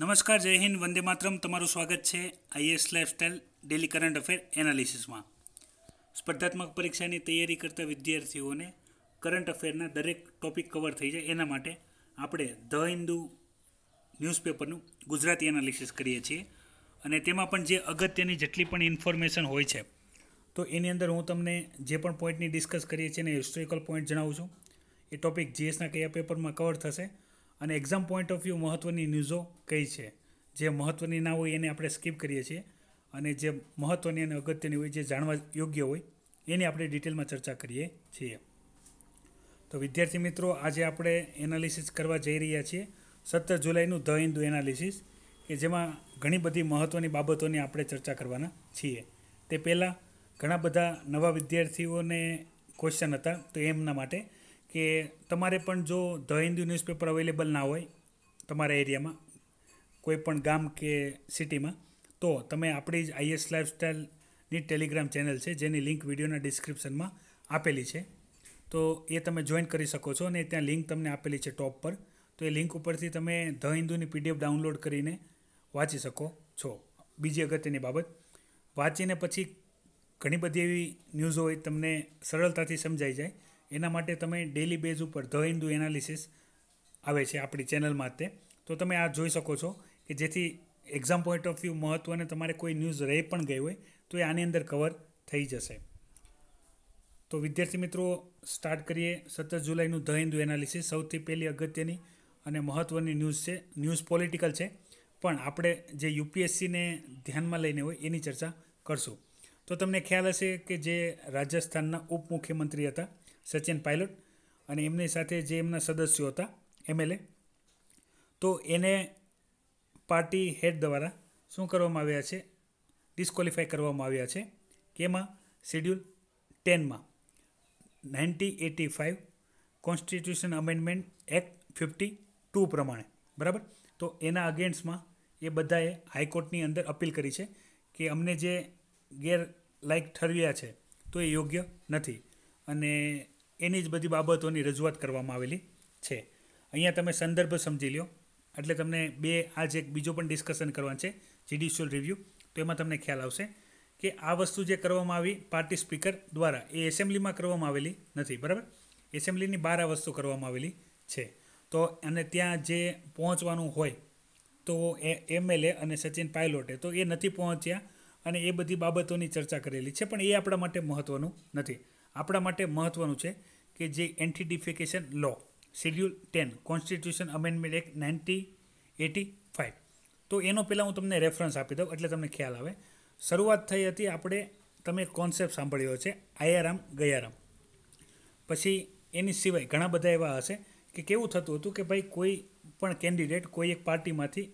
નમસ્કાર જય હિન્દ વંદે માત્રમ તમારું સ્વાગત છે IAS lifestyle daily current affair એનાલિસિસમાં સ્પર્ધાત્મક પરીક્ષાની તૈયારી કરતા વિદ્યાર્થીઓને કરંટ અફેરના દરેક ટોપિક કવર થઈ જાય એના માટે આપણે ધ હિન્દુ ન્યૂઝપેપરનું ગુજરાતી એનાલિસિસ કરીએ છીએ અને તેમાં પણ જે અગત્યની જેટલી પણ ઇન્ફોર્મેશન હોય છે તો એની અંદર હું તમને જે પણ પોઈન્ટની ડિસ્કસ કરીએ છીએ એને હિસ્ટોરિકલ પોઈન્ટ જણાવું છું એ ટોપિક જીએસના કયા પેપરમાં કવર થશે અને એક્ઝામ પોઈન્ટ ઓફ વ્યૂ મહત્ત્વની ન્યૂઝો કઈ છે જે મહત્ત્વની ના હોય એને આપણે સ્કીપ કરીએ છીએ અને જે મહત્ત્વની અને અગત્યની હોય જે જાણવા યોગ્ય હોય એની આપણે ડિટેલમાં ચર્ચા કરીએ છીએ તો વિદ્યાર્થી મિત્રો આજે આપણે એનાલિસિસ કરવા જઈ રહ્યા છીએ સત્તર જુલાઈનું ધ હિન્દુ એનાલિસિસ કે જેમાં ઘણી બધી મહત્ત્વની બાબતોની આપણે ચર્ચા કરવાના છીએ તે પહેલાં ઘણા બધા નવા વિદ્યાર્થીઓને ક્વેશ્ચન હતા તો એમના માટે કે તમારે પણ જો ધ હિન્દુ ન્યૂઝપેપર અવેલેબલ ના હોય તમારા એરિયામાં કોઈ પણ ગામ કે સિટીમાં તો તમે આપણી જ આઈએસ લાઇફસ્ટાઈલની ટેલિગ્રામ ચેનલ છે જેની લિંક વિડીયોના ડિસ્ક્રિપ્શનમાં આપેલી છે તો એ તમે જોઈન કરી શકો છો અને ત્યાં લિંક તમને આપેલી છે ટોપ પર તો એ લિંક ઉપરથી તમે ધ હિન્દુની પીડીએફ ડાઉનલોડ કરીને વાંચી શકો છો બીજી અગત્યની બાબત વાંચીને પછી ઘણી બધી એવી ન્યૂઝ હોય તમને સરળતાથી સમજાઈ જાય એના માટે તમે ડેલી બેઝ ઉપર ધ હિન્દુ એનાલિસિસ આવે છે આપણી ચેનલમાં તે તો તમે આ જોઈ શકો છો કે જેથી એક્ઝામ પોઈન્ટ ઓફ વ્યૂ મહત્ત્વને તમારે કોઈ ન્યૂઝ રહી પણ ગઈ હોય તો એ આની અંદર કવર થઈ જશે તો વિદ્યાર્થી મિત્રો સ્ટાર્ટ કરીએ સત્તર જુલાઈનું ધ હિન્દુ એનાલિસિસ સૌથી પહેલી અગત્યની અને મહત્ત્વની ન્યૂઝ છે ન્યૂઝ પોલિટિકલ છે પણ આપણે જે યુપીએસસીને ધ્યાનમાં લઈને હોય એની ચર્ચા કરશું તો તમને ખ્યાલ હશે કે જે રાજસ્થાનના ઉપમુખ્યમંત્રી હતા સચિન પાયલોટ અને એમની સાથે જે એમના સદસ્યો હતા એમએલએ તો એને પાર્ટી હેડ દ્વારા શું કરવામાં આવ્યા છે ડિસ્કોલિફાય કરવામાં આવ્યા છે કે એમાં શેડ્યુલ ટેનમાં ninety eighty five constitution amendment act fifty two પ્રમાણે બરાબર તો એના અગેન્સ્ટમાં એ બધાએ હાઈકોર્ટની અંદર અપીલ કરી છે કે અમને જે ગેરલાયક ઠરવ્યા છે તો એ યોગ્ય નથી અને એની જ બધી બાબતોની રજૂઆત કરવામાં આવેલી છે અહીંયા તમે સંદર્ભ સમજી લ્યો એટલે તમને બે આજે એક બીજો પણ ડિસ્કશન કરવાનું છે જ્યુડિશિયલ રિવ્યૂ તો એમાં તમને ખ્યાલ આવશે કે આ વસ્તુ જે કરવામાં આવી પાર્ટી સ્પીકર દ્વારા એ એસેમ્બલીમાં કરવામાં આવેલી નથી બરાબર એસેમ્બલીની બહાર આ વસ્તુ કરવામાં આવેલી છે તો અને ત્યાં જે પહોંચવાનું હોય તો એ એમએલએ અને સચિન પાયલોટે તો એ નથી પહોંચ્યા અને એ બધી બાબતોની ચર્ચા કરેલી છે પણ એ આપણા માટે મહત્ત્વનું નથી આપણા માટે મહત્ત્વનું છે કે જે anti defection law schedule ten constitution amendment act ninety eighty five તો એનો પહેલાં હું તમને રેફરન્સ આપી દઉં એટલે તમને ખ્યાલ આવે શરૂઆત થઈ હતી આપણે તમે કોન્સેપ્ટ સાંભળ્યો છે આયારામ ગયારામ પછી એની સિવાય ઘણા બધા એવા હશે કે કેવું થતું હતું કે ભાઈ કોઈ પણ કેન્ડિડેટ કોઈ એક પાર્ટીમાંથી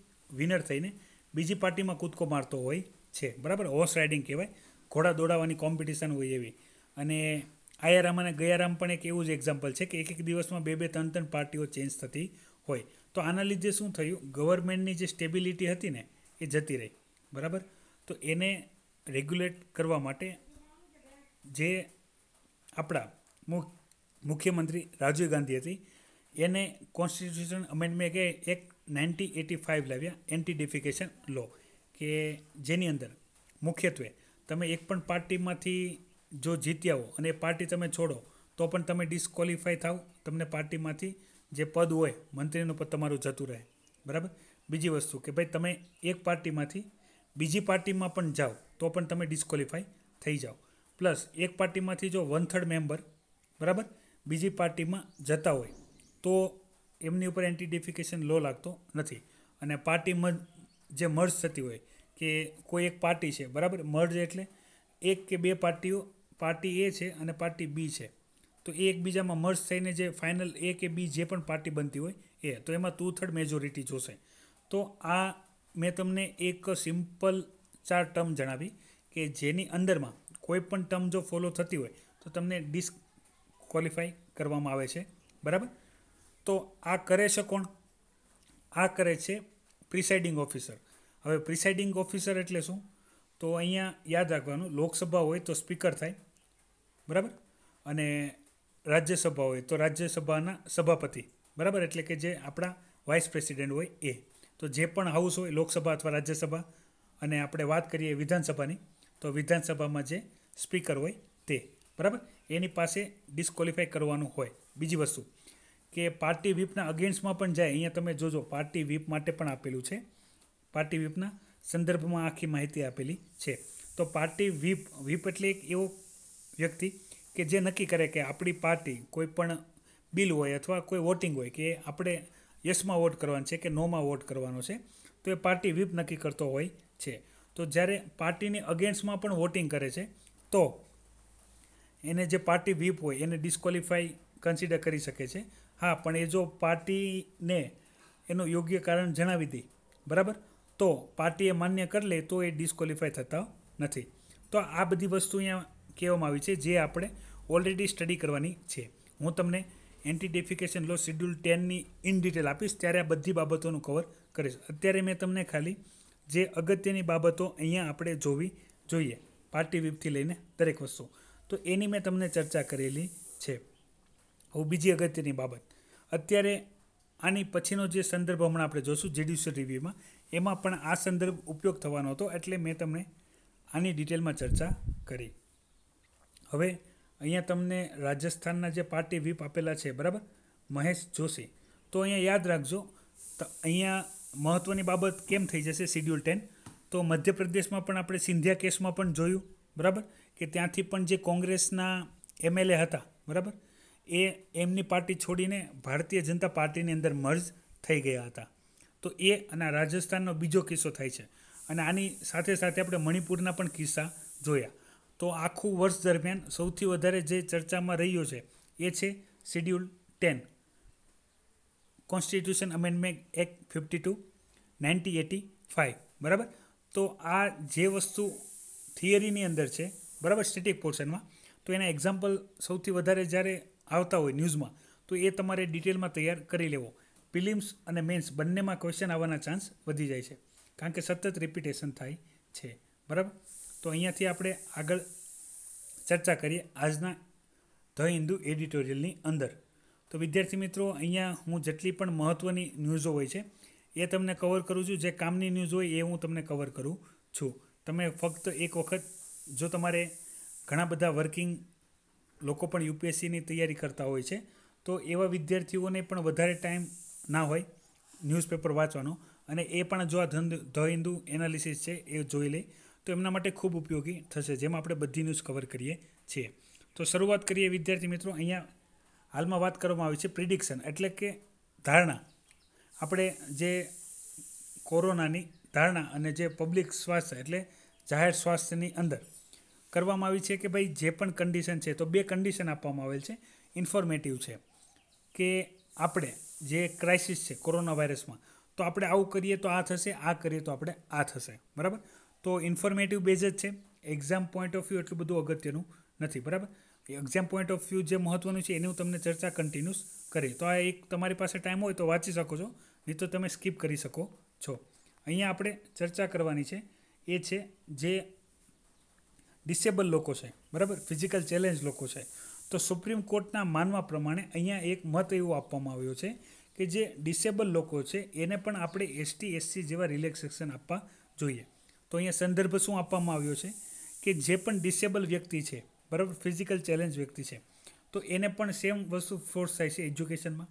વિનર થઈને બીજી પાર્ટીમાં કૂદકો મારતો હોય છે બરાબર હોર્સ રાઇડિંગ કહેવાય ઘોડા દોડાવાની કોમ્પિટિશન હોય એવી અને આયારામ અને ગયારામ પણ એક એવું જ એક્ઝામ્પલ છે કે એક એક દિવસમાં બે બે ત્રણ ત્રણ પાર્ટીઓ ચેન્જ થતી હોય તો આના લીધે શું થયું ગવર્મેન્ટની જે સ્ટેબિલિટી હતી ને એ જતી રહી બરાબર તો એને રેગ્યુલેટ કરવા માટે જે આપણા મુખ મુખ્યમંત્રી રાજીવ ગાંધી હતી એને કોન્સ્ટિટ્યુશન અમેન્ડમેન્ટ કે એક નાઇન્ટી એટી ફાઇવ લાવ્યા એન્ટી ડેફિકેશન લો કે જેની અંદર મુખ્યત્વે તમે એક પણ પાર્ટીમાંથી જો જીતી આવો અને એ પાર્ટી તમે છોડો તો પણ તમે ડિસ્કોલિફાય થાવ તમને પાર્ટીમાંથી જે પદ હોય મંત્રીનું પદ તમારું જતું રહે બરાબર બીજી વસ્તુ કે ભાઈ તમે એક પાર્ટીમાંથી બીજી પાર્ટીમાં પણ જાઓ તો પણ તમે ડિસ્કોલિફાય થઈ જાઓ પ્લસ એક પાર્ટીમાંથી જો વન થર્ડ મેમ્બર બરાબર બીજી પાર્ટીમાં જતા હોય તો એમની ઉપર એન્ટિડિફિકેશન લો લાગતો નથી અને પાર્ટીમાં જે મર્જ થતી હોય કે કોઈ એક પાર્ટી છે બરાબર મર્જ એટલે એક કે બે પાર્ટીઓ પાર્ટી એ છે અને પાર્ટી બી છે તો એ એકબીજામાં મર્જ થઈને જે ફાઇનલ એ કે બી જે પણ પાર્ટી બનતી હોય એ તો એમાં ટુ થર્ડ મેજોરિટી જોશે તો આ મેં તમને એક સિમ્પલ ચાર ટર્મ જણાવી કે જેની અંદરમાં કોઈ પણ ટર્મ જો ફોલો થતી હોય તો તમને ડિસ્ક ક્વોલિફાય કરવામાં આવે છે બરાબર તો આ કરે છે કોણ આ કરે છે પ્રિસાઇડિંગ ઓફિસર હવે પ્રિસાઇડિંગ ઓફિસર એટલે શું તો અહીંયા યાદ રાખવાનું લોકસભા હોય તો સ્પીકર થાય બરાબર અને રાજ્યસભા હોય તો રાજ્યસભાના સભાપતિ બરાબર એટલે કે જે આપણા વાઇસ પ્રેસિડેન્ટ હોય એ તો જે પણ હાઉસ હોય લોકસભા અથવા રાજ્યસભા અને આપણે વાત કરીએ વિધાનસભાની તો વિધાનસભામાં જે સ્પીકર હોય તે બરાબર એની પાસે ડિસ્કોલિફાય કરવાનું હોય બીજી વસ્તુ કે પાર્ટી વ્હીપના અગેન્સ્ટમાં પણ જાય અહીંયા તમે જોજો પાર્ટી વ્હીપ માટે પણ આપેલું છે પાર્ટી વ્હીપના સંદર્ભમાં આખી માહિતી આપેલી છે તો પાર્ટી વ્હીપ વ્હીપ એટલે એક એવો વ્યક્તિ કે જે નક્કી કરે કે આપણી પાર્ટી કોઈ પણ બિલ હોય અથવા કોઈ વોટિંગ હોય કે આપણે યસમાં વોટ કરવાનો છે કે નોમાં વોટ કરવાનો છે તો એ પાર્ટી વ્હીપ નક્કી કરતો હોય છે તો જ્યારે પાર્ટીની અગેન્સ્ટમાં પણ વોટિંગ કરે છે તો એને જે પાર્ટી વ્હીપ હોય એને ડિસ્કોલિફાઈ કન્સિડર કરી શકે છે હા પણ એ જો પાર્ટીને એનું યોગ્ય કારણ જણાવી દે બરાબર તો પાર્ટીએ માન્ય કરી લે તો એ ડિસ્કોલિફાઈ થતા નથી તો આ બધી વસ્તુ અહીંયા કહેવામાં આવી છે જે આપણે ઓલરેડી સ્ટડી કરવાની છે હું તમને એન્ટી ડેફિકેશન લો શિડ્યુલ ટેનની ઇન ડિટેલ આપીશ ત્યારે આ બધી બાબતોનું કવર કરીશ અત્યારે મેં તમને ખાલી જે અગત્યની બાબતો અહીંયા આપણે જોવી જોઈએ પાર્ટી વીપથી લઈને દરેક વસ્તુ તો એની મેં તમને ચર્ચા કરેલી છે હવે બીજી અગત્યની બાબત અત્યારે આની પછીનો જે સંદર્ભ હમણાં આપણે જોશું જ્યુડિશિયલ રિવ્યુમાં એમાં પણ આ સંદર્ભ ઉપયોગ થવાનો હતો એટલે મેં તમને આની ડિટેલમાં ચર્ચા કરી હવે અહીંયા તમને રાજસ્થાનના જે પાર્ટી વીપ આપેલા છે બરાબર મહેશ જોશી તો અહીંયા યાદ રાખજો તો અહીંયા મહત્ત્વની બાબત કેમ થઈ જશે શિડ્યુલ ટેન તો મધ્યપ્રદેશમાં પણ આપણે સિંધિયા કેસમાં પણ જોયું બરાબર કે ત્યાંથી પણ જે કોંગ્રેસના એમએલએ હતા બરાબર એ એમની પાર્ટી છોડીને ભારતીય જનતા પાર્ટીની અંદર મર્જ થઈ ગયા હતા તો એ અને રાજસ્થાનનો બીજો કિસ્સો થાય છે અને આની સાથે સાથે આપણે મણિપુરના પણ કિસ્સા જોયા તો આખું વર્ષ દરમિયાન સૌથી વધારે જે ચર્ચામાં રહ્યો છે એ છે schedule ten constitution amendment act fifty two ninety eighty five બરાબર તો આ જે વસ્તુ થિયરીની અંદર છે બરાબર સ્ટેટિક પોર્શનમાં તો એના એક્ઝામ્પલ સૌથી વધારે જ્યારે આવતા હોય ન્યૂઝમાં તો એ તમારે ડિટેલમાં તૈયાર કરી લેવો પ્રિલિમ્સ અને મેન્સ બંનેમાં ક્વેશ્ચન આવવાના ચાન્સ વધી જાય છે કારણ કે સતત રિપીટેશન થાય છે બરાબર તો અહીંયાથી આપણે આગળ ચર્ચા કરીએ આજના ધ હિન્દુ એડિટોરિયલની અંદર તો વિદ્યાર્થી મિત્રો અહીંયા હું જેટલી પણ મહત્ત્વની ન્યૂઝો હોય છે એ તમને કવર કરું છું જે કામની ન્યૂઝ હોય એ હું તમને કવર કરું છું તમે ફક્ત એક વખત જો તમારે ઘણા બધા વર્કિંગ લોકો પણ યુપીએસસીની તૈયારી કરતા હોય છે તો એવા વિદ્યાર્થીઓને પણ વધારે ટાઈમ ના હોય ન્યૂઝપેપર વાંચવાનો અને એ પણ જો આ ધ હિન્દુ એનાલિસિસ છે એ જોઈ લે તો એમના માટે ખૂબ ઉપયોગી થશે જેમાં આપણે બધી ન્યૂઝ કવર કરીએ છીએ તો શરૂઆત કરીએ વિદ્યાર્થી મિત્રો અહીંયા હાલમાં વાત કરવામાં આવી છે પ્રિડિક્શન એટલે કે ધારણા આપણે જે કોરોનાની ધારણા અને જે પબ્લિક સ્વાસ્થ્ય એટલે જાહેર સ્વાસ્થ્યની અંદર કરવામાં આવી છે કે ભાઈ જે પણ કન્ડિશન છે તો બે કન્ડિશન આપવામાં આવેલ છે ઇન્ફોર્મેટિવ છે કે આપણે જે ક્રાઇસિસ છે કોરોના વાયરસમાં તો આપણે આવું કરીએ તો આ થશે આ કરીએ તો આપણે આ થશે બરાબર તો ઇન્ફોર્મેટિવ બેઝ જ છે એક્ઝામ પોઈન્ટ ઓફ વ્યૂ એટલું બધું અગત્યનું નથી બરાબર એક્ઝામ પોઈન્ટ ઓફ વ્યૂ જે મહત્વનું છે એની હું તમને ચર્ચા કન્ટિન્યુસ કરી તો આ એક તમારી પાસે ટાઈમ હોય તો વાંચી શકો છો નહીં તો તમે સ્કીપ કરી શકો છો અહીંયા આપણે ચર્ચા કરવાની છે એ છે જે ડિસેબલ લોકો છે બરાબર ફિઝિકલ ચેલેન્જ લોકો છે તો સુપ્રીમ કોર્ટના માનવા પ્રમાણે અહીંયા એક મત એવો આપવામાં આવ્યો છે કે જે ડિસેબલ લોકો છે એને પણ આપણે એસટી એસસી જેવા રિલેક્સેશન આપવા જોઈએ તો અહીંયા સંદર્ભ શું આપવામાં આવ્યો છે કે જે પણ ડિસેબલ વ્યક્તિ છે બરાબર ફિઝિકલ ચેલેન્જ વ્યક્તિ છે તો એને પણ સેમ વસ્તુ ફોર્સ થાય છે એજ્યુકેશનમાં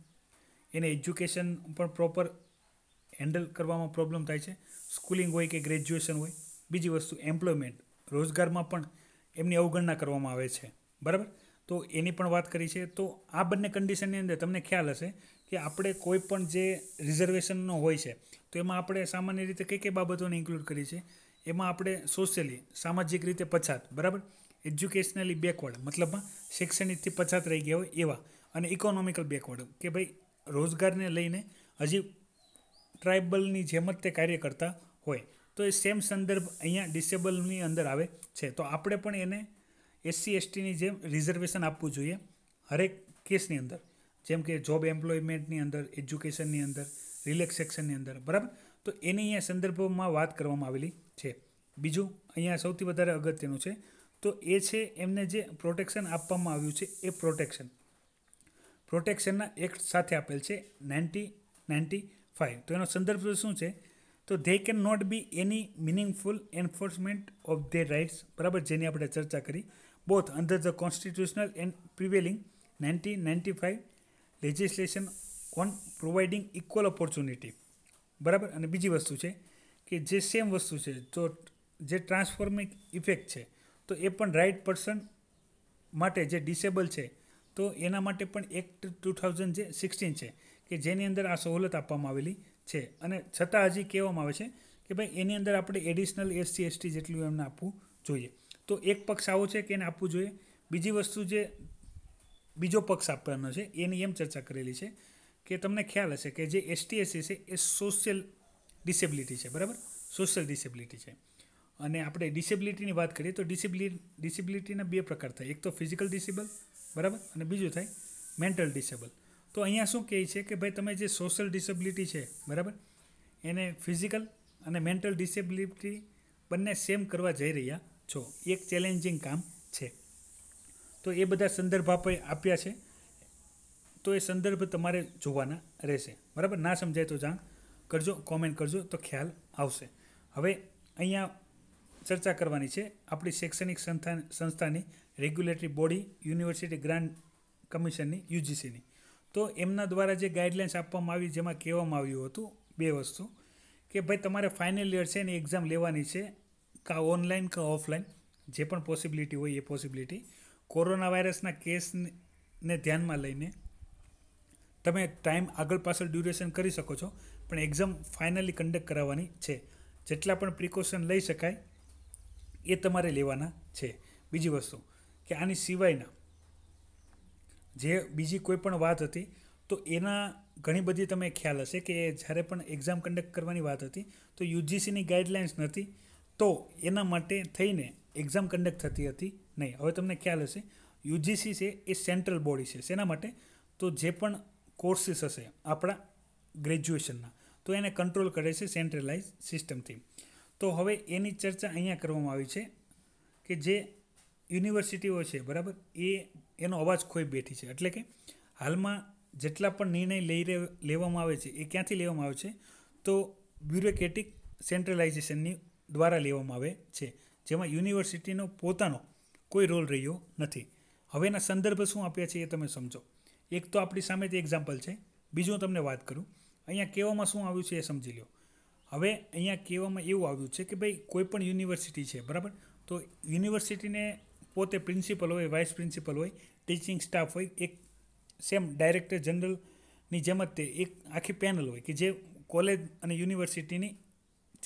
એને એજ્યુકેશન પણ પ્રોપર હેન્ડલ કરવામાં પ્રોબ્લેમ થાય છે સ્કૂલિંગ હોય કે ગ્રેજ્યુએશન હોય બીજી વસ્તુ એમ્પ્લોયમેન્ટ રોજગારમાં પણ એમની અવગણના કરવામાં આવે છે બરાબર તો એની પણ વાત કરી છે તો આ બંને કન્ડિશનની અંદર તમને ખ્યાલ હશે કે આપણે કોઈ પણ જે રિઝર્વેશનનો હોય છે તો એમાં આપણે સામાન્ય રીતે કઈ કઈ બાબતોને ઇન્ક્લુડ કરી છે એમાં આપણે સોશિયલી સામાજિક રીતે પછાત બરાબર એજ્યુકેશનલી બેકવર્ડ મતલબમાં શૈક્ષણિકથી પછાત રહી ગયા હોય એવા અને ઇકોનોમિકલ બેકવર્ડ કે ભાઈ રોજગારને લઈને હજી ટ્રાઇબલની જેમ જ તે કાર્ય કરતા હોય તો એ સેમ સંદર્ભ અહીંયા ડિસેબલની અંદર આવે છે તો આપણે પણ એને એસસી એસટીની જેમ રિઝર્વેશન આપવું જોઈએ હરેક કેસની અંદર જેમ કે જોબ એમ્પ્લોયમેન્ટની અંદર એજ્યુકેશનની અંદર રિલેક્સેશનની અંદર બરાબર તો એની અહીંયા સંદર્ભમાં વાત કરવામાં આવેલી છે બીજું અહીંયા સૌથી વધારે અગત્યનું છે તો એ છે એમને જે પ્રોટેક્શન આપવામાં આવ્યું છે એ પ્રોટેક્શન પ્રોટેક્શનના એક્ટ સાથે આપેલ છે નાઇન્ટી નાઇન્ટી ફાઇવ તો એનો સંદર્ભ શું છે તો they can not be any meaningful enforcement of the rights બરાબર જેની આપણે ચર્ચા કરી both under the constitutional and prevailing nineteen ninety five legislation on providing equal opportunity બરાબર અને બીજી વસ્તુ છે કે જે સેમ વસ્તુ છે તો જે ટ્રાન્સફોર્મિંગ ઇફેક્ટ છે તો એ પણ રાઇટ પર્સન માટે જે ડિસેબલ છે તો એના માટે પણ એક્ટ ટુ થાઉઝન્ડ જે સિક્સટીન છે કે જેની અંદર આ સવલત આપવામાં આવેલી છે અને છતાં હજી કહેવામાં આવે છે કે ભાઈ એની અંદર આપણે એડિશનલ એસસી એસટી જેટલું એમને આપવું જોઈએ તો એક પક્ષ આવો છે કે એને આપવું જોઈએ બીજી વસ્તુ જે બીજો પક્ષ આપવાનો છે એની એમ ચર્ચા કરેલી છે કે તમને ખ્યાલ હશે કે જે એસટી એસસી છે એ સોશિયલ ડિસેબિલિટી છે બરાબર સોશિયલ ડિસેબિલિટી છે અને આપણે ડિસેબિલિટીની વાત કરીએ તો ડિસેબિલિટી ડિસેબિલિટીના બે પ્રકાર થાય એક તો ફિઝિકલ ડિસેબલ બરાબર અને બીજું થાય મેન્ટલ ડિસેબલ તો અહીંયા શું કહે છે કે ભાઈ તમે જે સોશિયલ ડિસેબિલિટી છે બરાબર એને ફિઝિકલ અને મેન્ટલ ડિસેબિલિટી બંને સેમ કરવા જઈ રહ્યા છો એક ચેલેન્જિંગ કામ છે તો એ બધા સંદર્ભ આપણે આપ્યા છે તો એ સંદર્ભ તમારે જોવાના રહેશે બરાબર ના સમજાય તો જાણ કરજો કોમેન્ટ કરજો તો ખ્યાલ આવશે હવે અહીંયા ચર્ચા કરવાની છે આપણી શૈક્ષણિક સંસ્થા સંસ્થાની રેગ્યુલેટરી બોડી યુનિવર્સિટી ગ્રાન્ટ કમિશનની યુજીસીની તો એમના દ્વારા જે ગાઈડલાઇન્સ આપવામાં આવી જેમાં કહેવામાં આવ્યું હતું બે વસ્તુ કે ભાઈ તમારે ફાઇનલ યર છે એની એક્ઝામ લેવાની છે કાં ઓનલાઈન કાં ઓફલાઈન જે પણ પોસિબિલિટી હોય એ પોસિબિલિટી કોરોના વાયરસના કેસને ધ્યાનમાં લઈને તમે ટાઈમ આગળ પાછળ ડ્યુરેશન કરી શકો છો પણ એક્ઝામ ફાઇનલી કન્ડક્ટ કરાવવાની છે જેટલા પણ પ્રિકોશન લઈ શકાય એ તમારે લેવાના છે બીજી વસ્તુ કે આની સિવાયના જે બીજી કોઈ પણ વાત હતી તો એના ઘણી બધી તમે ખ્યાલ હશે કે જ્યારે પણ એક્ઝામ કન્ડક્ટ કરવાની વાત હતી તો યુજીસીની ગાઈડલાઇન્સ નથી તો એના માટે થઈને એક્ઝામ કન્ડક્ટ થતી હતી નહીં હવે તમને ખ્યાલ હશે યુજીસી છે એ સેન્ટ્રલ બોડી છે શેના માટે તો જે પણ કોર્સીસ હશે આપણા ગ્રેજ્યુએશનના તો એને કંટ્રોલ કરે છે સેન્ટ્રલાઇઝ સિસ્ટમથી તો હવે એની ચર્ચા અહીંયા કરવામાં આવી છે કે જે યુનિવર્સિટીઓ છે બરાબર એ એનો અવાજ ખોઈ બેઠી છે એટલે કે હાલમાં જેટલા પણ નિર્ણય લઈ લેવામાં આવે છે એ ક્યાંથી લેવામાં આવે છે તો બ્યુરોક્રેટિક સેન્ટ્રલાઇઝેશનની દ્વારા લેવામાં આવે છે જેમાં યુનિવર્સિટીનો પોતાનો કોઈ રોલ રહ્યો નથી હવેના સંદર્ભ શું આપ્યા છે એ તમે સમજો એક તો આપણી સામે જ એક્ઝામ્પલ છે બીજું હું તમને વાત કરું અહીંયા કહેવામાં શું આવ્યું છે એ સમજી લો હવે અહીંયા કહેવામાં એવું આવ્યું છે કે ભાઈ કોઈપણ યુનિવર્સિટી છે બરાબર તો યુનિવર્સિટીને પોતે પ્રિન્સિપલ હોય વાઇસ પ્રિન્સિપલ હોય ટીચિંગ સ્ટાફ હોય એક સેમ ડાયરેક્ટર જનરલની જેમ જ તે એક આખી પેનલ હોય કે જે કોલેજ અને યુનિવર્સિટીની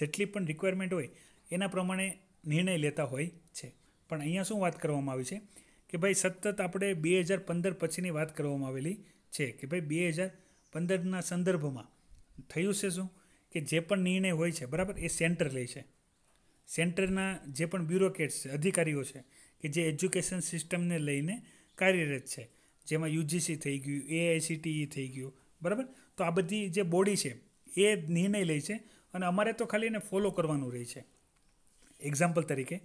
જેટલી પણ રિક્વાયરમેન્ટ હોય એના પ્રમાણે નિર્ણય લેતા હોય છે પણ અહીંયા શું વાત કરવામાં આવી છે કે ભાઈ સતત આપણે બે હજાર પંદર પછીની વાત કરવામાં આવેલી છે કે ભાઈ બે હજાર પંદરના સંદર્ભમાં થયું છે શું કે જે પણ નિર્ણય હોય છે બરાબર એ સેન્ટર લે છે સેન્ટરના જે પણ બ્યુરોક્રેટ્સ અધિકારીઓ છે કે જે એજ્યુકેશન સિસ્ટમને લઈને કાર્યરત છે જેમાં યુજીસી થઈ ગયું એઆઈસીટીઈ થઈ ગયું બરાબર તો આ બધી જે બોડી છે એ નિર્ણય લે છે અને અમારે તો ખાલી એને ફોલો કરવાનું રહે છે એક્ઝામ્પલ તરીકે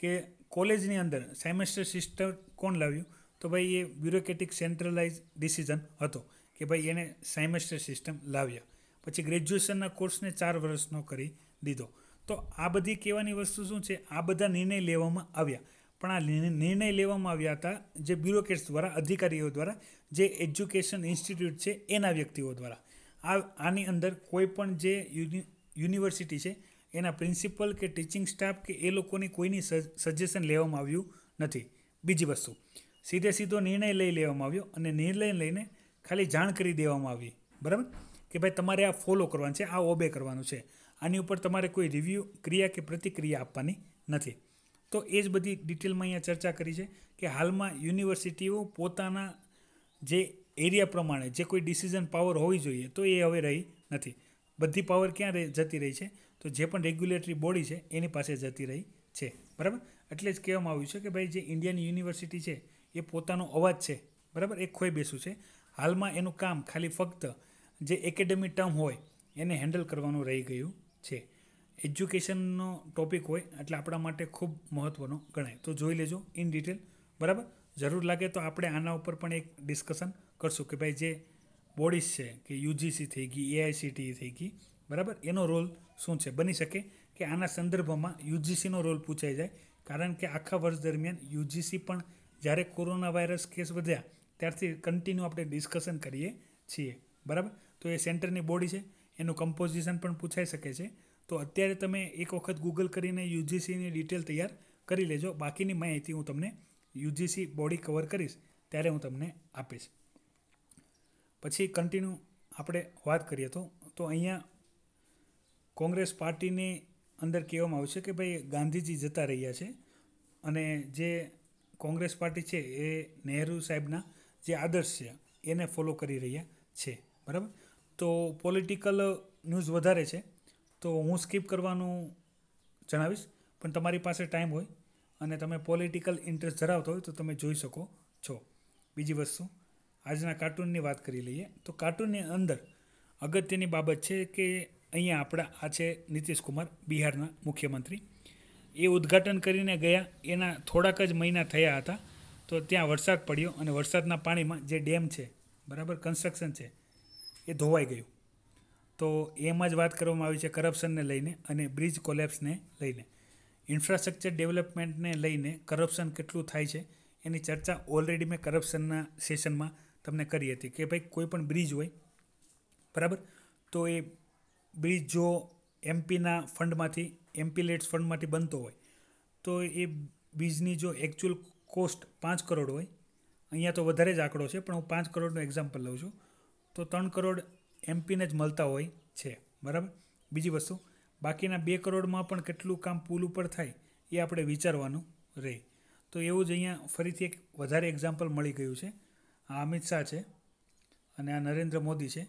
કે કોલેજની અંદર સેમેસ્ટર સિસ્ટમ કોણ લાવ્યું તો ભાઈ એ બ્યુરોક્રેટિક સેન્ટ્રલાઇઝ ડિસિઝન હતો કે ભાઈ એને સેમેસ્ટર સિસ્ટમ લાવ્યા પછી ગ્રેજ્યુએશનના કોર્સને ચાર વર્ષનો કરી દીધો તો આ બધી કહેવાની વસ્તુ શું છે આ બધા નિર્ણય લેવામાં આવ્યા પણ આ નિર્ણય લેવામાં આવ્યા હતા જે બ્યુરોક્રેટ્સ દ્વારા અધિકારીઓ દ્વારા જે એજ્યુકેશન ઇન્સ્ટિટ્યૂટ છે એના વ્યક્તિઓ દ્વારા આ આની અંદર કોઈ પણ જે યુનિવર્સિટી છે એના પ્રિન્સિપલ કે ટીચિંગ સ્ટાફ કે એ લોકોની કોઈની સજેશન લેવામાં આવ્યું નથી બીજી વસ્તુ સીધે સીધો નિર્ણય લઈ લેવામાં આવ્યો અને નિર્ણય લઈને ખાલી જાણ કરી દેવામાં આવી બરાબર કે ભાઈ તમારે આ ફોલો કરવાનું છે આ ઓબે કરવાનું છે આની ઉપર તમારે કોઈ રિવ્યૂ ક્રિયા કે પ્રતિક્રિયા આપવાની નથી તો એ જ બધી ડિટેલમાં અહીંયા ચર્ચા કરી છે કે હાલમાં યુનિવર્સિટીઓ પોતાના જે એરિયા પ્રમાણે જે કોઈ ડિસિઝન પાવર હોવી જોઈએ તો એ હવે રહી નથી બધી પાવર ક્યાં રહે જતી રહી છે તો જે પણ રેગ્યુલેટરી બોડી છે એની પાસે જતી રહી છે બરાબર એટલે જ કહેવામાં આવ્યું છે કે ભાઈ જે ઇન્ડિયન યુનિવર્સિટી છે એ પોતાનો અવાજ છે બરાબર એ ખોઈ બેસું છે હાલમાં એનું કામ ખાલી ફક્ત જે એકેડેમી ટર્મ હોય એને હેન્ડલ કરવાનું રહી ગયું છે એજ્યુકેશનનો ટોપિક હોય એટલે આપણા માટે ખૂબ મહત્ત્વનો ગણાય તો જોઈ લેજો ઇન ડિટેલ બરાબર જરૂર લાગે તો આપણે આના ઉપર પણ એક ડિસ્કશન કરશું કે ભાઈ જે બોડીઝ છે કે યુજીસી થઈ ગઈ એઆઈસીટીઈ e થઈ ગઈ બરાબર એનો રોલ શું છે બની શકે કે આના સંદર્ભમાં યુજીસીનો રોલ પૂછાઈ જાય કારણ કે આખા વર્ષ દરમિયાન યુજીસી પણ જ્યારે કોરોના વાયરસ કેસ વધ્યા ત્યારથી કન્ટિન્યુ આપણે ડિસ્કશન કરીએ છીએ બરાબર તો એ સેન્ટરની બોડી છે એનું કમ્પોઝિશન પણ પૂછાઈ શકે છે તો અત્યારે તમે એક વખત ગૂગલ કરીને યુજીસીની ડિટેલ તૈયાર કરી લેજો બાકીની માહિતી હું તમને યુજીસી બોડી કવર કરીશ ત્યારે હું તમને આપીશ પછી કન્ટિન્યુ આપણે વાત કરીએ તો તો અહીંયા કોંગ્રેસ પાર્ટીની અંદર કહેવામાં આવ્યું છે કે ભાઈ ગાંધીજી જતા રહ્યા છે અને જે કોંગ્રેસ પાર્ટી છે એ નહેરુ સાહેબના જે આદર્શ છે એને ફોલો કરી રહ્યા છે બરાબર તો પોલિટિકલ ન્યૂઝ વધારે છે તો હું સ્કીપ કરવાનું જણાવીશ પણ તમારી પાસે ટાઈમ હોય અને તમે પોલિટિકલ ઇન્ટરેસ્ટ ધરાવતો હોય તો તમે જોઈ શકો છો બીજી વસ્તુ આજના કાર્ટૂનની વાત કરી લઈએ તો કાર્ટૂનની અંદર અગત્યની બાબત છે કે અહીંયા આપણા આ છે નીતિશ કુમાર બિહારના મુખ્યમંત્રી એ ઉદ્ઘાટન કરીને ગયા એના થોડાક જ મહિના થયા હતા તો ત્યાં વરસાદ પડ્યો અને વરસાદના પાણીમાં જે ડેમ છે બરાબર કન્સ્ટ્રક્શન છે એ ધોવાઈ ગયું તો એમાં જ વાત કરવામાં આવી છે કરપ્શનને લઈને અને બ્રિજ કોલેપ્સને લઈને ઇન્ફ્રાસ્ટ્રક્ચર ડેવલપમેન્ટને લઈને કરપ્શન કેટલું થાય છે એની ચર્ચા ઓલરેડી મેં કરપ્શનના સેશનમાં તમને કરી હતી કે ભાઈ કોઈ પણ બ્રિજ હોય બરાબર તો એ બ્રિજ જો એમપીના ફંડમાંથી એમપી ફંડમાંથી બનતો હોય તો એ બ્રિજની જો એકચ્યુઅલ કોસ્ટ પાંચ કરોડ હોય અહીંયા તો વધારે જ આંકડો છે પણ હું પાંચ કરોડનો એક્ઝામ્પલ લઉં છું તો ત્રણ કરોડ એમપીને જ મળતા હોય છે બરાબર બીજી વસ્તુ બાકીના બે કરોડમાં પણ કેટલું કામ પુલ ઉપર થાય એ આપણે વિચારવાનું રહે તો એવું જ અહીંયા ફરીથી એક વધારે એક્ઝામ્પલ મળી ગયું છે આ અમિત શાહ છે અને આ નરેન્દ્ર મોદી છે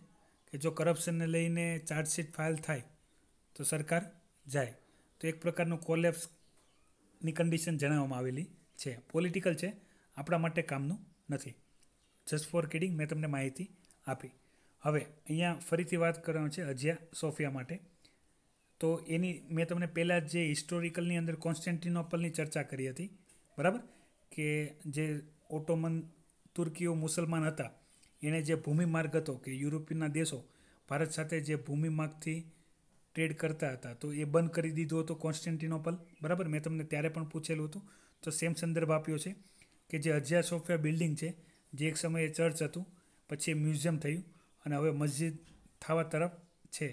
કે જો કરપ્શનને લઈને ચાર્જશીટ ફાઇલ થાય તો સરકાર જાય તો એક પ્રકારનું કોલેપ્સની કન્ડિશન જણાવવામાં આવેલી છે પોલિટિકલ છે આપણા માટે કામનું નથી જસ્ટ ફોર કિડિંગ મેં તમને માહિતી આપી હવે અહીંયા ફરીથી વાત કરવાનું છે અજિયા સોફિયા માટે તો એની મેં તમને પહેલાં જે હિસ્ટોરિકલની અંદર કોન્સ્ટેન્ટિનોપલની ચર્ચા કરી હતી બરાબર કે જે ઓટોમન તુર્કીઓ મુસલમાન હતા એણે જે ભૂમિ માર્ગ હતો કે યુરોપિયનના દેશો ભારત સાથે જે ભૂમિ માર્ગથી ટ્રેડ કરતા હતા તો એ બંધ કરી દીધો હતો કોન્સ્ટેન્ટિનોપલ બરાબર મેં તમને ત્યારે પણ પૂછેલું હતું તો સેમ સંદર્ભ આપ્યો છે કે જે અજ્યા સોફિયા બિલ્ડિંગ છે જે એક સમયે ચર્ચ હતું પછી મ્યુઝિયમ થયું અને હવે મસ્જિદ થવા તરફ છે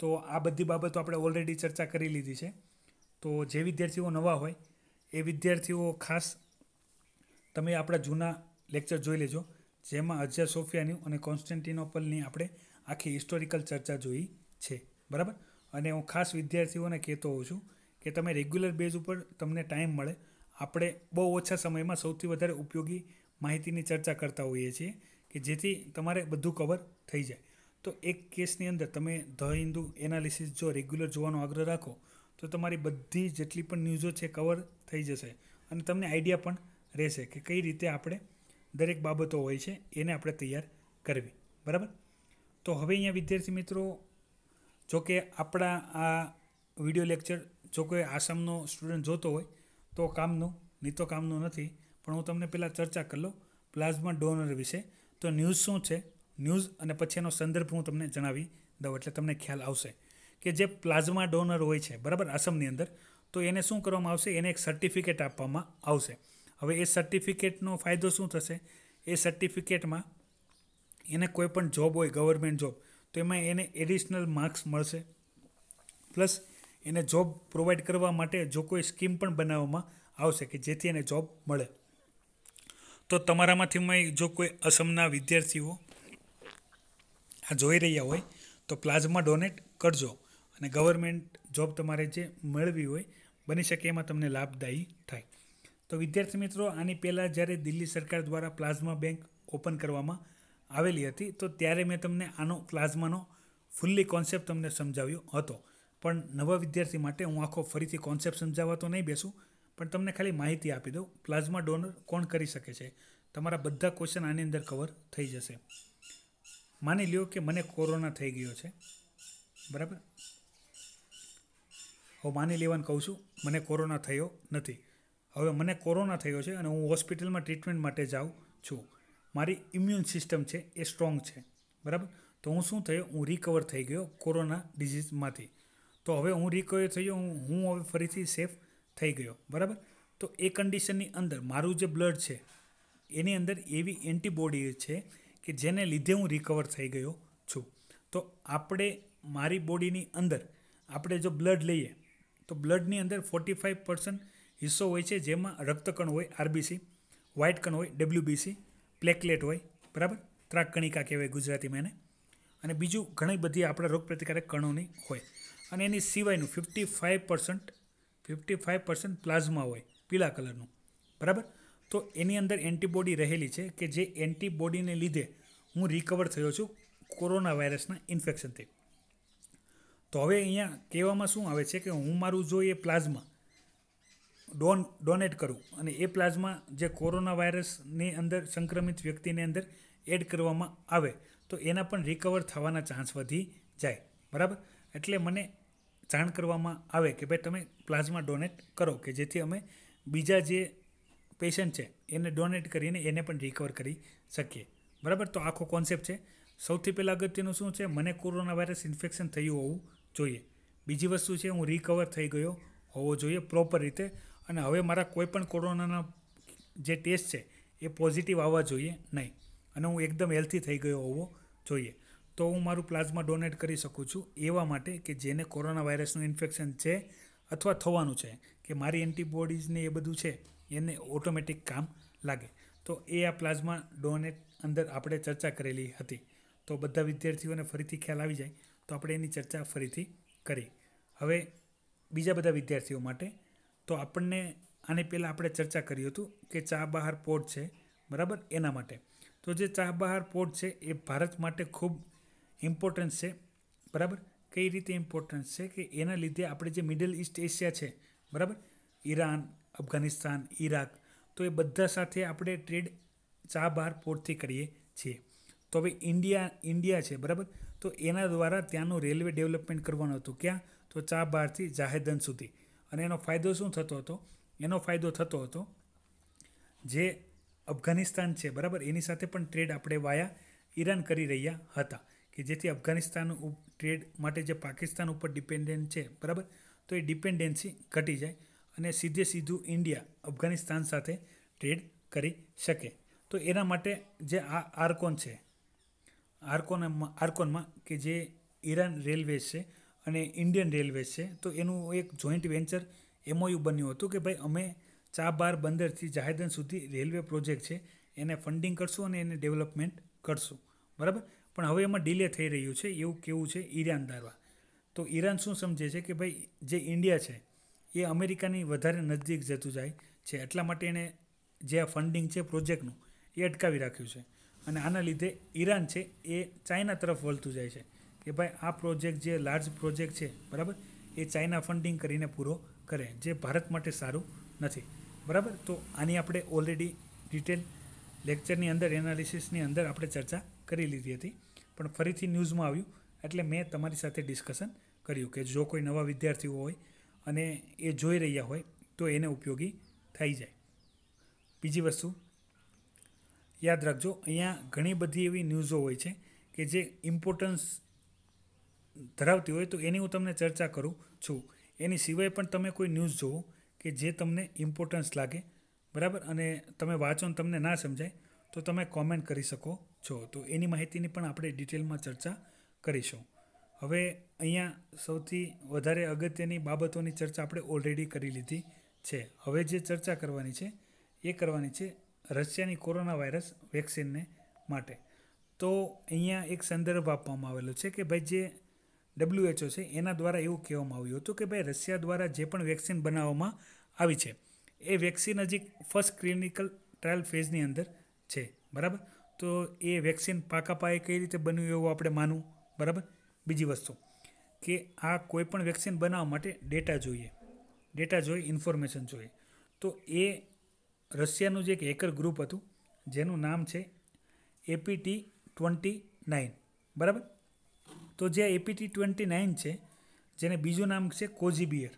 તો આ બધી બાબતો આપણે ઓલરેડી ચર્ચા કરી લીધી છે તો જે વિદ્યાર્થીઓ નવા હોય એ વિદ્યાર્થીઓ ખાસ તમે આપણા જૂના લેક્ચર જોઈ લેજો જેમાં અજયા સોફિયાની અને કોન્સ્ટન્ટિનોપલની આપણે આખી હિસ્ટોરિકલ ચર્ચા જોઈ છે બરાબર અને હું ખાસ વિદ્યાર્થીઓને કહેતો હોઉં છું કે તમે રેગ્યુલર બેઝ ઉપર તમને ટાઈમ મળે આપણે બહુ ઓછા સમયમાં સૌથી વધારે ઉપયોગી માહિતીની ચર્ચા કરતા હોઈએ છીએ કે જેથી તમારે બધું કવર થઈ જાય તો એક કેસની અંદર તમે ધ હિન્દુ એનાલિસિસ જો રેગ્યુલર જોવાનો આગ્રહ રાખો તો તમારી બધી જેટલી પણ ન્યૂઝો છે કવર થઈ જશે અને તમને આઈડિયા પણ રહેશે કે કઈ રીતે આપણે દરેક બાબતો હોય છે એને આપણે તૈયાર કરવી બરાબર તો હવે અહીંયા વિદ્યાર્થી મિત્રો જો કે આપણા આ વિડીયો લેક્ચર જો કોઈ આસામનો સ્ટુડન્ટ જોતો હોય તો કામનું નહીં તો કામનું નથી પણ હું તમને પહેલાં ચર્ચા કરી લઉં પ્લાઝમા ડોનર વિશે તો ન્યૂઝ શું છે ન્યૂઝ અને પછી એનો સંદર્ભ હું તમને જણાવી દઉં એટલે તમને ખ્યાલ આવશે કે જે પ્લાઝમા ડોનર હોય છે બરાબર આસમની અંદર તો એને શું કરવામાં આવશે એને એક સર્ટિફિકેટ આપવામાં આવશે હવે એ સર્ટિફિકેટનો ફાયદો શું થશે એ સર્ટિફિકેટમાં એને કોઈ પણ જોબ હોય ગવર્મેન્ટ જોબ તો એમાં એને એડિશનલ માર્ક્સ મળશે પ્લસ એને જોબ પ્રોવાઈડ કરવા માટે જો કોઈ સ્કીમ પણ બનાવવામાં આવશે કે જેથી એને જોબ મળે તો તમારામાંથી જો કોઈ અસમના વિદ્યાર્થીઓ આ જોઈ રહ્યા હોય તો પ્લાઝમા ડોનેટ કરજો અને ગવર્મેન્ટ જોબ તમારે જે મેળવી હોય બની શકે એમાં તમને લાભદાયી થાય તો વિદ્યાર્થી મિત્રો આની પહેલાં જ્યારે દિલ્હી સરકાર દ્વારા પ્લાઝમા બેંક ઓપન કરવામાં આવેલી હતી તો ત્યારે મેં તમને આનો પ્લાઝમાનો ફૂલ્લી કોન્સેપ્ટ તમને સમજાવ્યો હતો પણ નવા વિદ્યાર્થી માટે હું આખો ફરીથી કોન્સેપ્ટ સમજાવવા તો નહીં બેસું પણ તમને ખાલી માહિતી આપી દઉં પ્લાઝમા ડોનર કોણ કરી શકે છે તમારા બધા ક્વેશ્ચન આની અંદર કવર થઈ જશે માની લ્યો કે મને કોરોના થઈ ગયો છે બરાબર હું માની લેવાનું કહું છું મને કોરોના થયો નથી હવે મને કોરોના થયો છે અને હું હોસ્પિટલમાં ટ્રીટમેન્ટ માટે જાઉં છું મારી ઇમ્યુન સિસ્ટમ છે એ સ્ટ્રોંગ છે બરાબર તો હું શું થયો હું રિકવર થઈ ગયો કોરોના ડિઝીઝમાંથી તો હવે હું રિકવર થઈ ગયો હું હવે ફરીથી સેફ થઈ ગયો બરાબર તો એ કન્ડિશનની અંદર મારું જે બ્લડ છે એની અંદર એવી એન્ટીબોડી છે કે જેને લીધે હું રિકવર થઈ ગયો છું તો આપણે મારી બોડીની અંદર આપણે જો બ્લડ લઈએ તો બ્લડની અંદર ફોર્ટી ફાઇવ પર્સન્ટ હિસ્સો હોય છે જેમાં રક્તકણ હોય આરબીસી વ્હાઇટ કણ હોય ડબલ્યુબીસી પ્લેકલેટ હોય બરાબર ત્રાકકણિકા કહેવાય ગુજરાતીમાં એને અને બીજું ઘણી બધી આપણા રોગપ્રતિકારક કણોની હોય અને એની સિવાયનું fifty five percent fifty five percent plasma હોય પીળા કલરનું બરાબર તો એની અંદર એન્ટીબોડી રહેલી છે કે જે એન્ટીબોડીને લીધે હું રિકવર થયો છું કોરોના વાયરસના ઇન્ફેક્શનથી તો હવે અહીંયા કહેવામાં શું આવે છે કે હું મારું જો એ પ્લાઝમા ડોન ડોનેટ કરું અને એ પ્લાઝમા જે કોરોના વાયરસની અંદર સંક્રમિત વ્યક્તિની અંદર એડ કરવામાં આવે તો એના પણ રિકવર થવાના ચાન્સ વધી જાય બરાબર એટલે મને જાણ કરવામાં આવે કે ભાઈ તમે પ્લાઝમા ડોનેટ કરો કે જેથી અમે બીજા જે પેશન્ટ છે એને ડોનેટ કરીને એને પણ રિકવર કરી શકીએ બરાબર તો આખો કોન્સેપ્ટ છે સૌથી પહેલાં અગત્યનું શું છે મને કોરોના વાયરસ ઇન્ફેક્શન થયું હોવું જોઈએ બીજી વસ્તુ છે હું રિકવર થઈ ગયો હોવો જોઈએ પ્રોપર રીતે અને હવે મારા કોઈપણ કોરોનાના જે ટેસ્ટ છે એ પોઝિટિવ આવવા જોઈએ નહીં અને હું એકદમ હેલ્થી થઈ ગયો હોવો જોઈએ તો હું મારું પ્લાઝમા ડોનેટ કરી શકું છું એવા માટે કે જેને કોરોના વાયરસનું ઇન્ફેક્શન છે અથવા થવાનું છે કે મારી એન્ટીબોડીઝને એ બધું છે એને ઓટોમેટિક કામ લાગે તો એ આ પ્લાઝમા ડોનેટ અંદર આપણે ચર્ચા કરેલી હતી તો બધા વિદ્યાર્થીઓને ફરીથી ખ્યાલ આવી જાય તો આપણે એની ચર્ચા ફરીથી કરી હવે બીજા બધા વિદ્યાર્થીઓ માટે તો આપણને આને પહેલાં આપણે ચર્ચા કરી હતું કે ચા બહાર પોર્ટ છે બરાબર એના માટે તો જે ચા બહાર પોર્ટ છે એ ભારત માટે ખૂબ ઇમ્પોર્ટન્સ છે બરાબર કઈ રીતે ઇમ્પોર્ટન્સ છે કે એના લીધે આપણે જે મિડલ ઇસ્ટ એશિયા છે બરાબર ઈરાન અફઘાનિસ્તાન ઈરાક તો એ બધા સાથે આપણે ટ્રેડ ચા બહાર પોર્ટથી કરીએ છીએ તો હવે ઇન્ડિયા ઇન્ડિયા છે બરાબર તો એના દ્વારા ત્યાંનું રેલવે ડેવલપમેન્ટ કરવાનું હતું ક્યાં તો ચા બહારથી જાહેદન સુધી અને એનો ફાયદો શું થતો હતો એનો ફાયદો થતો હતો જે અફઘાનિસ્તાન છે બરાબર એની સાથે પણ ટ્રેડ આપણે વાયા ઈરાન કરી રહ્યા હતા કે જેથી અફઘાનિસ્તાન ટ્રેડ માટે જે પાકિસ્તાન ઉપર ડિપેન્ડન્ટ છે બરાબર તો એ ડિપેન્ડન્સી ઘટી જાય અને સીધે સીધું ઇન્ડિયા અફઘાનિસ્તાન સાથે ટ્રેડ કરી શકે તો એના માટે જે આ આર્કોન છે આર્કોન આર્કોનમાં કે જે ઈરાન રેલવેઝ છે અને ઇન્ડિયન રેલવેઝ છે તો એનું એક જોઈન્ટ વેન્ચર એમઓયુ બન્યું હતું કે ભાઈ અમે ચાબાર બંદરથી જાહેદન સુધી રેલવે પ્રોજેક્ટ છે એને ફંડિંગ કરશું અને એને ડેવલપમેન્ટ કરશું બરાબર પણ હવે એમાં ડિલે થઈ રહ્યું છે એવું કેવું છે ઈરાન દ્વારા તો ઈરાન શું સમજે છે કે ભાઈ જે ઇન્ડિયા છે એ અમેરિકાની વધારે નજીક જતું જાય છે એટલા માટે એણે જે આ ફંડિંગ છે પ્રોજેક્ટનું એ અટકાવી રાખ્યું છે અને આના લીધે ઈરાન છે એ ચાઇના તરફ વળતું જાય છે કે ભાઈ આ પ્રોજેક્ટ જે લાર્જ પ્રોજેક્ટ છે બરાબર એ ચાઇના ફંડિંગ કરીને પૂરો કરે જે ભારત માટે સારું નથી બરાબર તો આની આપણે ઓલરેડી ડિટેલ લેક્ચરની અંદર એનાલિસિસની અંદર આપણે ચર્ચા કરી લીધી હતી પણ ફરીથી ન્યૂઝમાં આવ્યું એટલે મેં તમારી સાથે ડિસ્કશન કર્યું કે જો કોઈ નવા વિદ્યાર્થીઓ હોય અને એ જોઈ રહ્યા હોય તો એને ઉપયોગી થઈ જાય બીજી વસ્તુ યાદ રાખજો અહીંયા ઘણી બધી એવી ન્યૂઝો હોય છે કે જે ઇમ્પોર્ટન્સ ધરાવતી હોય તો એની હું તમને ચર્ચા કરું છું એની સિવાય પણ તમે કોઈ ન્યૂઝ જુઓ કે જે તમને ઇમ્પોર્ટન્સ લાગે બરાબર અને તમે વાંચો તમને ના સમજાય તો તમે કોમેન્ટ કરી શકો છો તો એની માહિતીની પણ આપણે ડિટેલમાં ચર્ચા કરીશું હવે અહીંયા સૌથી વધારે અગત્યની બાબતોની ચર્ચા આપણે ઓલરેડી કરી લીધી છે હવે જે ચર્ચા કરવાની છે એ કરવાની છે રશિયાની કોરોના વાયરસ વેક્સિનને માટે તો અહીંયા એક સંદર્ભ આપવામાં આવેલો છે કે ભાઈ જે ડબ્લ્યુએચઓ છે એના દ્વારા એવું કહેવામાં આવ્યું હતું કે ભાઈ રશિયા દ્વારા જે પણ વેક્સિન બનાવવામાં આવી છે એ વેક્સિન હજી ફર્સ્ટ ક્લિનિકલ ટ્રાયલ ફેઝની અંદર છે બરાબર તો એ વેક્સિન પાકા પાયે કઈ રીતે બન્યું એવું આપણે માનવું બરાબર બીજી વસ્તુ કે આ કોઈપણ વેક્સિન બનાવવા માટે ડેટા જોઈએ ડેટા જોઈએ ઇન્ફોર્મેશન જોઈએ તો એ રશિયાનું જે એક હેકર ગ્રુપ હતું જેનું નામ છે એપીટી ટ્વેન્ટી નાઇન બરાબર તો જે એપીટી ટ્વેન્ટી નાઇન છે જેને બીજું નામ છે કોજીબિયર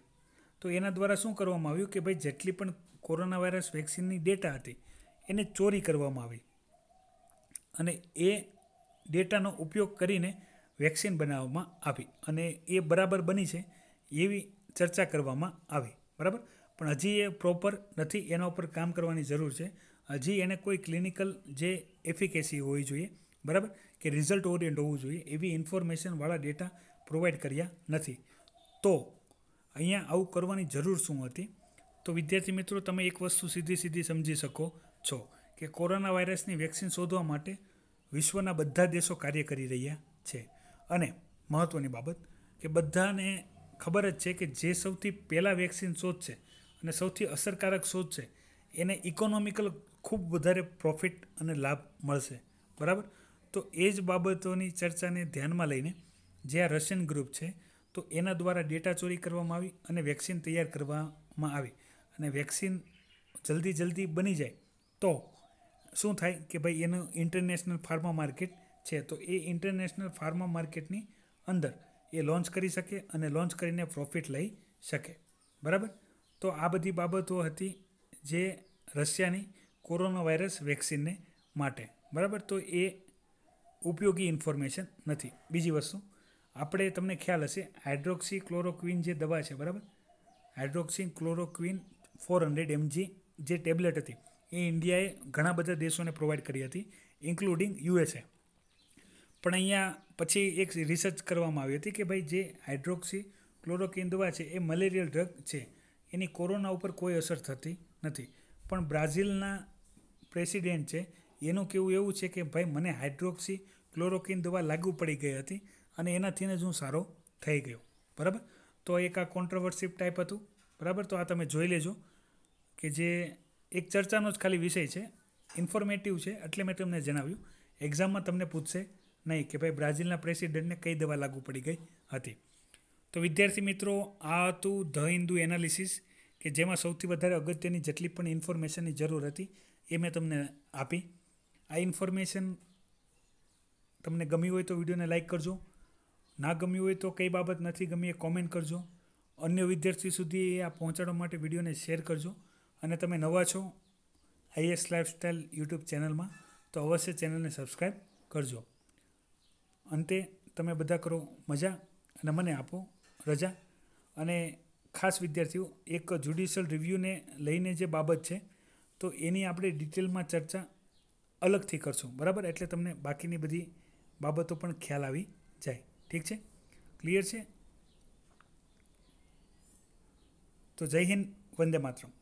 તો એના દ્વારા શું કરવામાં આવ્યું કે ભાઈ જેટલી પણ કોરોના વાયરસ વેક્સિનની ડેટા હતી એને ચોરી કરવામાં આવી અને એ ડેટાનો ઉપયોગ કરીને વેક્સિન બનાવવામાં આવી અને એ બરાબર બની છે એવી ચર્ચા કરવામાં આવી બરાબર પણ હજી એ પ્રોપર નથી એના ઉપર કામ કરવાની જરૂર છે હજી એને કોઈ ક્લિનિકલ જે એફિકેસી હોવી જોઈએ બરાબર કે રિઝલ્ટ ઓરિયન્ટ હોવું જોઈએ એવી ઇન્ફોર્મેશનવાળા ડેટા પ્રોવાઈડ કર્યા નથી તો અહીંયા આવું કરવાની જરૂર શું હતી તો વિદ્યાર્થી મિત્રો તમે એક વસ્તુ સીધી સીધી સમજી શકો છો કે કોરોના વાયરસની વેક્સિન શોધવા માટે વિશ્વના બધા દેશો કાર્ય કરી રહ્યા છે અને મહત્ત્વની બાબત કે બધાને ખબર જ છે કે જે સૌથી પહેલાં વેક્સિન શોધ છે અને સૌથી અસરકારક શોધ છે એને ઇકોનોમિકલ ખૂબ વધારે પ્રોફિટ અને લાભ મળશે બરાબર તો એ જ બાબતોની ચર્ચાને ધ્યાનમાં લઈને જે આ રશિયન ગ્રુપ છે તો એના દ્વારા ડેટા ચોરી કરવામાં આવી અને વેક્સિન તૈયાર કરવામાં આવી અને વેક્સિન જલ્દી જલ્દી બની જાય તો શું થાય કે ભાઈ એનું ઇન્ટરનેશનલ ફાર્મા માર્કેટ છે તો એ ઇન્ટરનેશનલ ફાર્મા માર્કેટની અંદર એ લોન્ચ કરી શકે અને લોન્ચ કરીને પ્રોફિટ લઈ શકે બરાબર તો આ બધી બાબતો હતી જે રશિયાની કોરોના વાયરસ વેક્સિનને માટે બરાબર તો એ ઉપયોગી ઇન્ફોર્મેશન નથી બીજી વસ્તુ આપણે તમને ખ્યાલ હશે હાઇડ્રોક્સી ક્લોરોક્વિન જે દવા છે બરાબર hydroxy chloroquine four hundred MG જે ટેબ્લેટ હતી એ ઇન્ડિયાએ ઘણા બધા દેશોને પ્રોવાઈડ કરી હતી ઇન્ક્લુડિંગ યુએસએ પણ અહીંયા પછી એક રિસર્ચ કરવામાં આવી હતી કે ભાઈ જે હાઇડ્રોક્સી ક્લોરોકિન દવા છે એ મલેરિયલ ડ્રગ છે એની કોરોના ઉપર કોઈ અસર થતી નથી પણ બ્રાઝિલના પ્રેસિડેન્ટ છે એનું કહેવું એવું છે કે ભાઈ મને હાઇડ્રોક્સી ક્લોરોકિન દવા લાગુ પડી ગઈ હતી અને એનાથીને જ હું સારો થઈ ગયો બરાબર તો એક આ કોન્ટ્રોવર્સિપ ટાઈપ હતું બરાબર તો આ તમે જોઈ લેજો કે જે એક ચર્ચાનો જ ખાલી વિષય છે ઇન્ફોર્મેટિવ છે એટલે મેં તમને જણાવ્યું એક્ઝામમાં તમને પૂછશે નહીં કે ભાઈ બ્રાઝિલના પ્રેસિડેન્ટને કઈ દવા લાગુ પડી ગઈ હતી તો વિદ્યાર્થી મિત્રો આ હતું ધ હિન્દુ એનાલિસિસ કે જેમાં સૌથી વધારે અગત્યની જેટલી પણ ઇન્ફોર્મેશનની જરૂર હતી એ મેં તમને આપી આ ઇન્ફોર્મેશન તમને ગમ્યું હોય તો વિડીયોને લાઇક કરજો ના ગમ્યું હોય તો કઈ બાબત નથી ગમી એ કોમેન્ટ કરજો અન્ય વિદ્યાર્થી સુધી આ પહોંચાડવા માટે વિડીયોને શેર કરજો અને તમે નવા છો આઈએસ લાઈફસ્ટાઈલ યુટ્યુબ ચેનલમાં તો અવશ્ય ચેનલને સબસ્ક્રાઈબ કરજો અંતે તમે બધા કરો મજા અને મને આપો રજા અને ખાસ વિદ્યાર્થીઓ એક જ્યુડિશિયલ રિવ્યૂને લઈને જે બાબત છે તો એની આપણે ડિટેલમાં ચર્ચા અલગથી કરશું બરાબર એટલે તમને બાકીની બધી બાબતો પણ ખ્યાલ આવી જાય ઠીક છે ક્લિયર છે તો જય હિન્દ વંદે માતરમ